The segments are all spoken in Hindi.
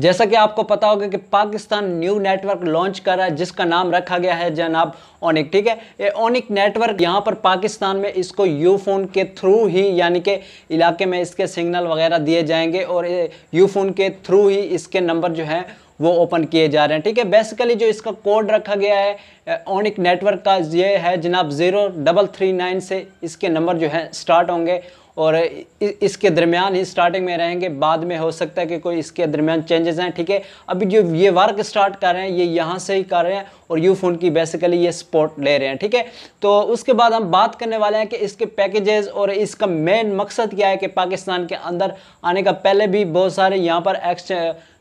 जैसा कि आपको पता होगा कि पाकिस्तान न्यू नेटवर्क लॉन्च कर रहा है जिसका नाम रखा गया है जनाब ओनिक ठीक है ये ओनिक नेटवर्क यहाँ पर पाकिस्तान में इसको यू फोन के थ्रू ही यानी कि इलाके में इसके सिग्नल वगैरह दिए जाएंगे और यू फोन के थ्रू ही इसके नंबर जो है वो ओपन किए जा रहे हैं ठीक है बेसिकली जो इसका कोड रखा गया है ओनिक नेटवर्क का ये है जनाब ज़ीरो डबल थ्री नाइन से इसके नंबर जो है स्टार्ट होंगे और इसके दरमियान ही स्टार्टिंग में रहेंगे बाद में हो सकता है कि कोई इसके दरमियान चेंजेस हैं ठीक है अभी जो ये वर्क स्टार्ट कर रहे हैं ये यहाँ से ही कर रहे हैं और यू फोन की बेसिकली ये सपोर्ट ले रहे हैं ठीक है तो उसके बाद हम बात करने वाले हैं कि इसके पैकेजेस और इसका मेन मकसद क्या है कि पाकिस्तान के अंदर आने का पहले भी बहुत सारे यहाँ पर एक्स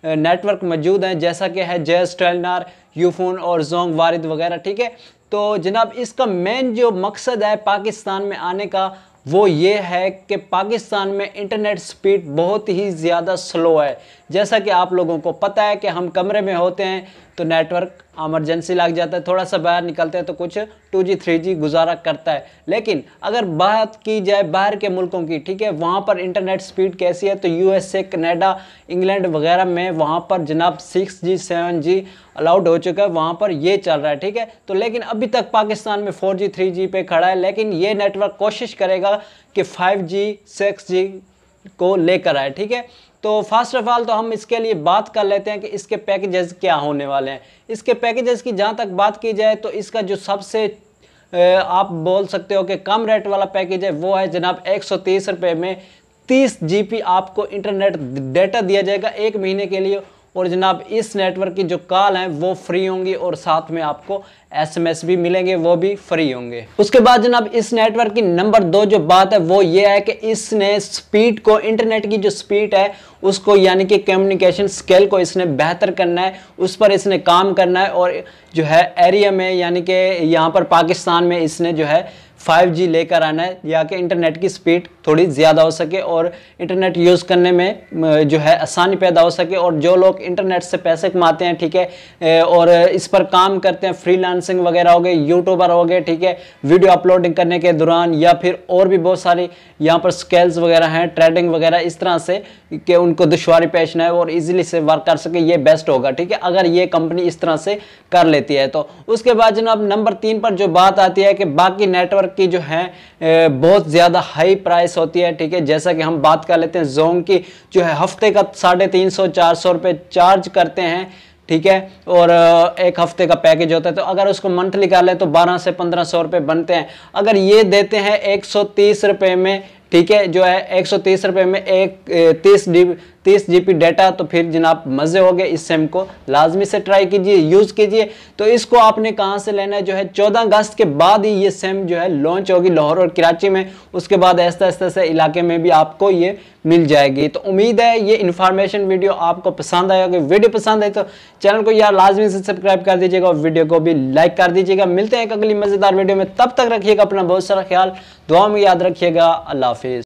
नेटवर्क मौजूद हैं जैसा कि है जे टेलनार यूफोन और जोंग वारिद वगैरह ठीक है तो जनाब इसका मेन जो मकसद है पाकिस्तान में आने का वो ये है कि पाकिस्तान में इंटरनेट स्पीड बहुत ही ज़्यादा स्लो है जैसा कि आप लोगों को पता है कि हम कमरे में होते हैं तो नेटवर्क एमरजेंसी लग जाता है थोड़ा सा बाहर निकलते हैं तो कुछ 2G 3G गुजारा करता है लेकिन अगर बात की जाए बाहर के मुल्कों की ठीक है वहाँ पर इंटरनेट स्पीड कैसी है तो यू कनाडा इंग्लैंड वगैरह में वहाँ पर जनाब 6G 7G अलाउड हो चुका है वहाँ पर ये चल रहा है ठीक है तो लेकिन अभी तक पाकिस्तान में 4G 3G पे खड़ा है लेकिन ये नेटवर्क कोशिश करेगा कि 5G 6G को लेकर आए ठीक है तो फर्स्ट ऑफ ऑल तो हम इसके लिए बात कर लेते हैं कि इसके पैकेजेस क्या होने वाले हैं इसके पैकेजेस की जहाँ तक बात की जाए तो इसका जो सबसे आप बोल सकते हो कि कम रेट वाला पैकेज है वो है जनाब एक सौ में तीस जी आपको इंटरनेट डेटा दिया जाएगा एक महीने के लिए और जनाब इस नेटवर्क की जो कॉल हैं वो फ्री होंगी और साथ में आपको एसएमएस भी मिलेंगे वो भी फ्री होंगे उसके बाद जनाब इस नेटवर्क की नंबर दो जो बात है वो ये है कि इसने स्पीड को इंटरनेट की जो स्पीड है उसको यानी कि कम्युनिकेशन स्केल को इसने बेहतर करना है उस पर इसने काम करना है और जो है एरिया में यानी कि यहाँ पर पाकिस्तान में इसने जो है 5G लेकर आना है या कि इंटरनेट की स्पीड थोड़ी ज़्यादा हो सके और इंटरनेट यूज़ करने में जो है आसानी पैदा हो सके और जो लोग इंटरनेट से पैसे कमाते हैं ठीक है और इस पर काम करते हैं फ्रीलांसिंग वगैरह हो गए यूट्यूबर हो गए ठीक है वीडियो अपलोडिंग करने के दौरान या फिर और भी बहुत सारी यहाँ पर स्केल्स वगैरह हैं ट्रेडिंग वगैरह इस तरह से कि उनको दुशारी पेश ना है और ईजिली से वर्क कर सके ये बेस्ट होगा ठीक है अगर ये कंपनी इस तरह से कर लेती है तो उसके बाद जनाब नंबर तीन पर जो बात आती है कि बाकी नेटवर्क नेटवर्क की जो है बहुत ज़्यादा हाई प्राइस होती है ठीक है जैसा कि हम बात कर लेते हैं जोंग की जो है हफ्ते का साढ़े तीन सौ चार सौ रुपये चार्ज करते हैं ठीक है और एक हफ्ते का पैकेज होता है तो अगर उसको मंथली कर ले तो 12 से पंद्रह सौ रुपये बनते हैं अगर ये देते हैं एक सौ तीस रुपये में ठीक है जो है एक सौ तीस रुपये में एक तीस डी तीस जी डाटा तो फिर जनाब मज़े हो गए इस सेम को लाजमी से ट्राई कीजिए यूज़ कीजिए तो इसको आपने कहाँ से लेना है जो है चौदह अगस्त के बाद ही ये सेम जो है लॉन्च होगी लाहौर और कराची में उसके बाद ऐसा ऐसा से इलाके में भी आपको ये मिल जाएगी तो उम्मीद है ये इन्फॉर्मेशन वीडियो आपको पसंद अगर वीडियो पसंद है तो चैनल को यार लाजमी से सब्सक्राइब कर दीजिएगा और वीडियो को भी लाइक कर दीजिएगा मिलते हैं एक अगली मज़ेदार वीडियो में तब तक रखिएगा अपना बहुत सारा ख्याल दुआ में याद रखिएगा अल्लाह हाफिज़